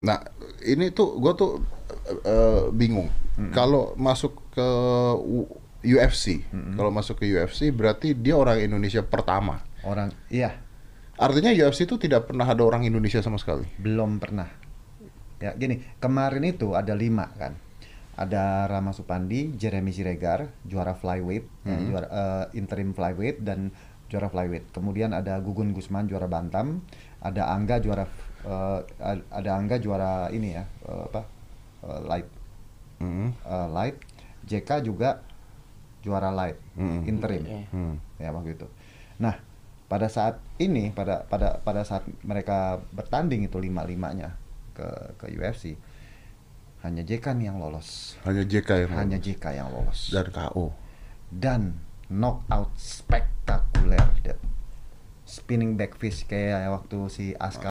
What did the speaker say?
Nah, ini tuh gue tuh uh, bingung. Hmm. Kalau masuk ke UFC, hmm. kalau masuk ke UFC berarti dia orang Indonesia pertama. Orang, iya. Artinya UFC itu tidak pernah ada orang Indonesia sama sekali. Belum pernah. Ya, gini kemarin itu ada lima kan. Ada Rama Supandi, Jeremy Siregar, juara flyweight, hmm. juara uh, interim flyweight dan juara flyweight. Kemudian ada Gugun Gusman juara bantam, ada Angga juara uh, ada Angga juara ini ya uh, apa uh, light mm -hmm. uh, light JK juga juara light mm -hmm. interim mm ya waktu itu nah pada saat ini pada pada pada saat mereka bertanding itu lima limanya ke ke UFC hanya JK nih yang lolos hanya JK yang hanya lolos. JK yang lolos dan KO dan knockout spektakuler spinning back fist kayak waktu si Aska